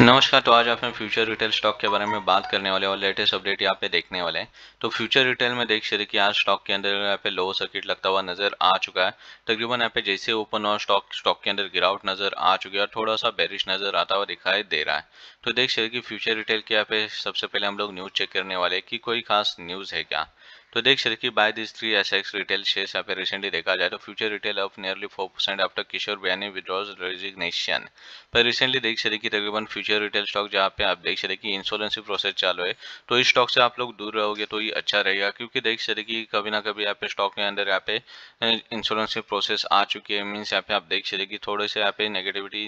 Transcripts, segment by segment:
नमस्कार तो आज आप हम फ्यूचर रिटेल स्टॉक के बारे में बात करने वाले और लेटेस्ट अपडेट यहाँ पे देखने वाले हैं तो फ्यूचर रिटेल में देख सकते कि आज स्टॉक के अंदर यहाँ पे लो सर्किट लगता हुआ नजर आ चुका है तकरीबन यहाँ पे जैसे ओपन और स्टॉक स्टॉक के अंदर गिरावट नजर आ चुकी है और थोड़ा सा बैरिश नजर आता हुआ दिखाई दे रहा है तो देख सकते कि फ्यूचर रिटेल के यहाँ पे सबसे पहले हम लोग न्यूज़ चेक करने वाले कि कोई खास न्यूज़ है क्या तो देख सकते कि by this three S X retail shares यहाँ पे रिसेंटली देखा जाए तो future retail of nearly four percent after Kishore Biyani withdraws resignation पर रिसेंटली देख सकते कि तकरीबन फ्यूचर रिटेल स्टॉक जहाँ पे आप देख सकते कि इंसोलेंसी प्रोसेस चालू है तो इस स्टॉक से आप लोग दूर रहोगे तो ये अच्छा रहेगा क्योंकि देख सकते कि कभी ना कभी यहाँ पे स्टॉक के अंदर यहाँ पे इंसोलेंसी प्रोसेस आ चुकी है मीन्स यहाँ पे आप देख सकते कि थोड़े से यहाँ पे नेगेटिविटी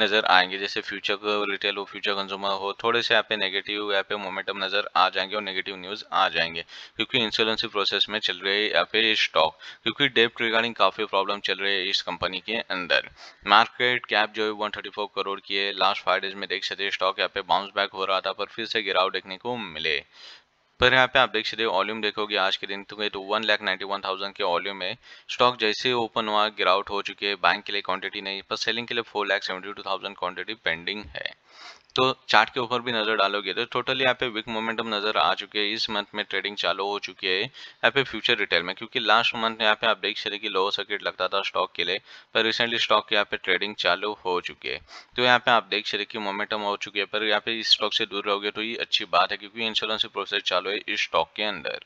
नजर आएंगे जैसे फ्यूचर रिटेल हो फ्यूचर कंज्यूमर हो थोड़े से यहाँ पे नेगेटिव यहाँ पे मोमेंटम नजर आ जाएंगे और नेगेटिव न्यूज आ जाएंगे क्योंकि इंसोलेंसी प्रोसेस में चल रहे या फिर स्टॉक क्योंकि डेप्ट रिगार्डिंग काफ़ी प्रॉब्लम चल रही है इस कंपनी के अंदर मार्केट कैप जो है 134 करोड़ की है लास्ट फाइव डेज में देख सकते स्टॉक यहाँ पे बाउंस बैक हो रहा था पर फिर से गिराव देखने को मिले पर यहाँ पे आप देख सकते वॉल्यूम देखोगे आज के दिन तो तो one lakh ninety one thousand के वॉल्यूम है स्टॉक जैसे ओपन हुआ गिराउट हो चुके हैं बैंक के लिए क्वांटिटी नहीं पर सेलिंग के लिए four lakh seventy two thousand quantity pending है तो चार्ट के ऊपर भी नज़र डालोगे तो टोटली यहाँ पे वीक मोमेंटम नज़र आ चुके है इस मंथ में ट्रेडिंग चालू हो चुकी है यहाँ पे फ्यूचर रिटेल में क्योंकि लास्ट मंथ में यहाँ पे आप देख सकते कि लो सर्किट लगता था स्टॉक के लिए पर रिसेंटली स्टॉक के यहाँ पे ट्रेडिंग चालू हो चुकी है तो यहाँ पे आप देख सकते कि मोमेंटम हो चुकी है पर यहाँ पे इस स्टॉक से दूर रहोगे तो ये अच्छी बात है क्योंकि इंश्योरेंस प्रोसेस चालू है इस स्टॉक के अंदर